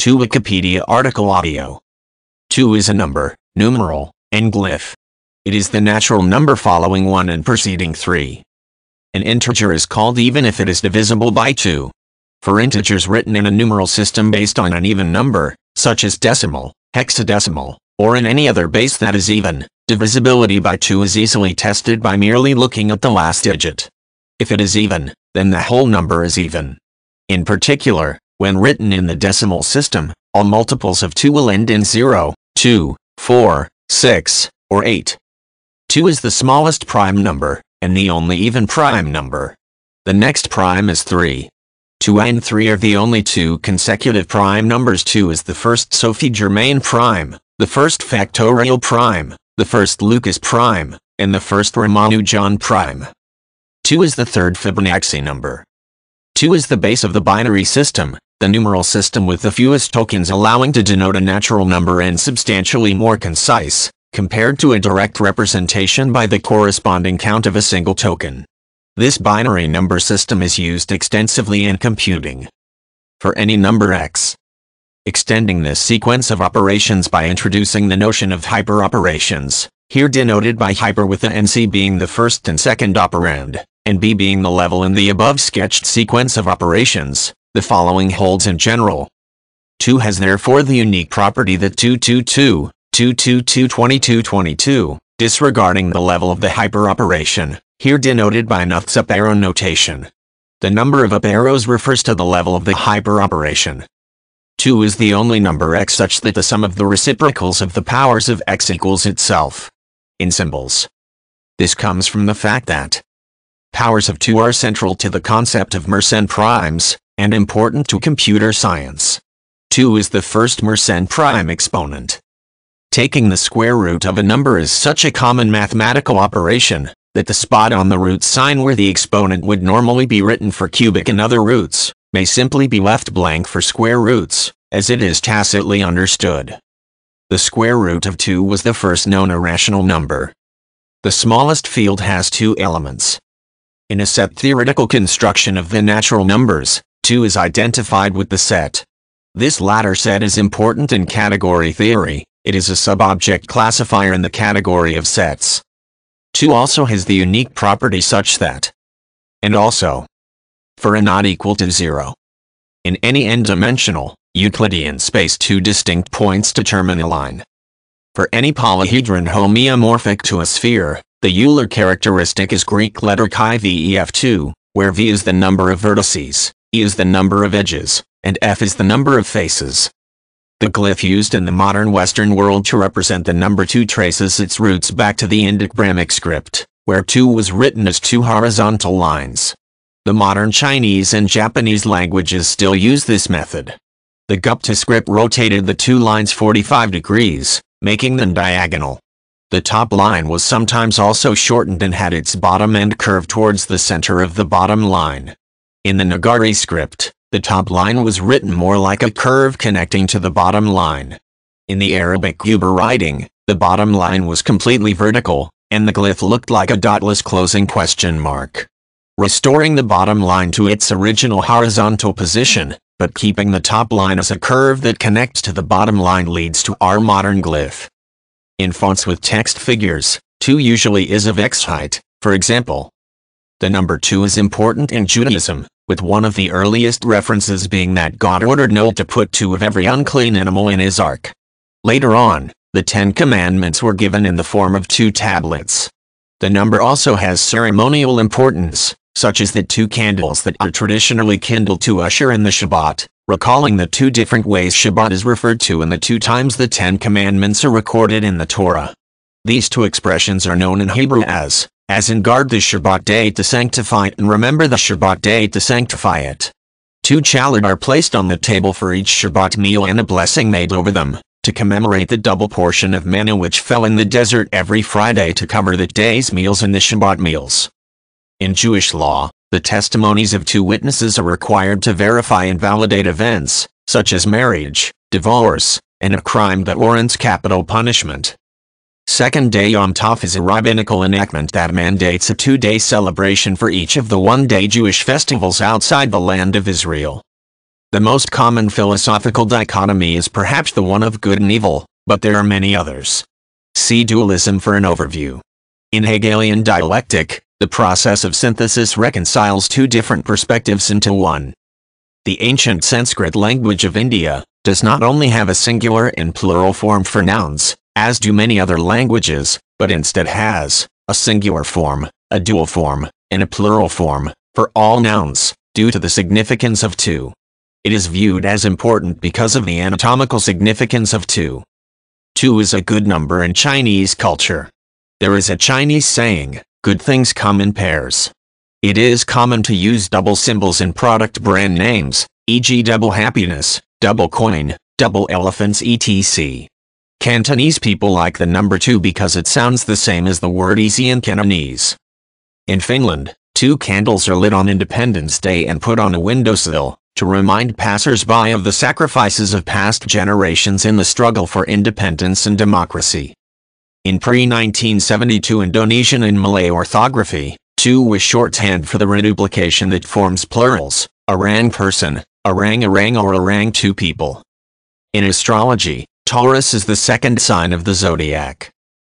2 Wikipedia article audio. 2 is a number, numeral, and glyph. It is the natural number following 1 and preceding 3. An integer is called even if it is divisible by 2. For integers written in a numeral system based on an even number, such as decimal, hexadecimal, or in any other base that is even, divisibility by 2 is easily tested by merely looking at the last digit. If it is even, then the whole number is even. In particular, when written in the decimal system, all multiples of 2 will end in 0, 2, 4, 6, or 8. 2 is the smallest prime number, and the only even prime number. The next prime is 3. 2 and 3 are the only two consecutive prime numbers. 2 is the first Sophie Germain prime, the first factorial prime, the first Lucas prime, and the first Ramanujan prime. 2 is the third Fibonacci number. 2 is the base of the binary system, the numeral system with the fewest tokens allowing to denote a natural number and substantially more concise, compared to a direct representation by the corresponding count of a single token. This binary number system is used extensively in computing. For any number x, extending this sequence of operations by introducing the notion of hyperoperations, here denoted by hyper with the nc being the first and second operand and b being the level in the above sketched sequence of operations, the following holds in general. 2 has therefore the unique property that 222, 222, 22, disregarding the level of the hyperoperation, here denoted by an up arrow notation. The number of up arrows refers to the level of the hyperoperation. 2 is the only number x such that the sum of the reciprocals of the powers of x equals itself. In symbols. This comes from the fact that, Powers of two are central to the concept of Mersenne primes, and important to computer science. 2 is the first Mersenne prime exponent. Taking the square root of a number is such a common mathematical operation, that the spot on the root sign where the exponent would normally be written for cubic and other roots, may simply be left blank for square roots, as it is tacitly understood. The square root of 2 was the first known irrational number. The smallest field has two elements, in a set theoretical construction of the natural numbers, 2 is identified with the set. This latter set is important in category theory, it is a subobject classifier in the category of sets. 2 also has the unique property such that and also for a not equal to 0. In any n-dimensional, Euclidean space two distinct points determine a line. For any polyhedron homeomorphic to a sphere, the Euler characteristic is Greek letter chi VEF2, where V is the number of vertices, E is the number of edges, and F is the number of faces. The glyph used in the modern Western world to represent the number 2 traces its roots back to the Indic Brahmic script, where 2 was written as two horizontal lines. The modern Chinese and Japanese languages still use this method. The Gupta script rotated the two lines 45 degrees, making them diagonal. The top line was sometimes also shortened and had its bottom end curved towards the center of the bottom line. In the Nagari script, the top line was written more like a curve connecting to the bottom line. In the Arabic Uber writing, the bottom line was completely vertical, and the glyph looked like a dotless closing question mark. Restoring the bottom line to its original horizontal position, but keeping the top line as a curve that connects to the bottom line leads to our modern glyph in fonts with text figures, 2 usually is of X height, for example. The number 2 is important in Judaism, with one of the earliest references being that God ordered Noah to put two of every unclean animal in his ark. Later on, the Ten Commandments were given in the form of two tablets. The number also has ceremonial importance, such as the two candles that are traditionally kindled to usher in the Shabbat, recalling the two different ways Shabbat is referred to and the two times the Ten Commandments are recorded in the Torah. These two expressions are known in Hebrew as, as in guard the Shabbat day to sanctify it and remember the Shabbat day to sanctify it. Two chalid are placed on the table for each Shabbat meal and a blessing made over them, to commemorate the double portion of manna which fell in the desert every Friday to cover the day's meals and the Shabbat meals. In Jewish law, the testimonies of two witnesses are required to verify and validate events, such as marriage, divorce, and a crime that warrants capital punishment. Second Day Yom Tov is a rabbinical enactment that mandates a two-day celebration for each of the one-day Jewish festivals outside the land of Israel. The most common philosophical dichotomy is perhaps the one of good and evil, but there are many others. See dualism for an overview. In Hegelian dialectic, the process of synthesis reconciles two different perspectives into one. The ancient Sanskrit language of India does not only have a singular and plural form for nouns, as do many other languages, but instead has a singular form, a dual form, and a plural form for all nouns, due to the significance of two. It is viewed as important because of the anatomical significance of two. Two is a good number in Chinese culture. There is a Chinese saying, good things come in pairs. It is common to use double symbols in product brand names, e.g. double happiness, double coin, double elephants etc. Cantonese people like the number 2 because it sounds the same as the word easy in Cantonese. In Finland, two candles are lit on Independence Day and put on a windowsill, to remind passersby of the sacrifices of past generations in the struggle for independence and democracy. In pre-1972 Indonesian and Malay orthography, tu was shorthand for the reduplication that forms plurals, orang person, orang orang or orang two people. In astrology, Taurus is the second sign of the zodiac.